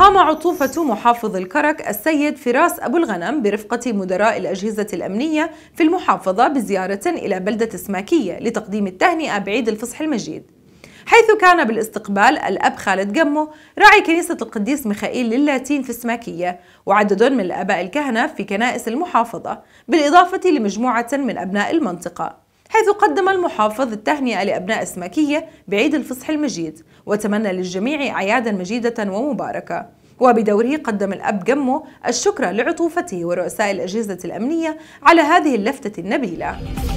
قام عطوفة محافظ الكرك السيد فراس أبو الغنم برفقة مدراء الأجهزة الأمنية في المحافظة بزيارة إلى بلدة إسماكية لتقديم التهنئة بعيد الفصح المجيد حيث كان بالاستقبال الأب خالد قمو راعي كنيسة القديس ميخائيل للاتين في السماكية وعدد من الآباء الكهنة في كنائس المحافظة بالإضافة لمجموعة من أبناء المنطقة حيث قدم المحافظ التهنئة لأبناء السماكية بعيد الفصح المجيد وتمنى للجميع أعيادا مجيدة ومباركة وبدوره قدم الأب جمو الشكر لعطوفته ورؤساء الأجهزة الأمنية على هذه اللفتة النبيلة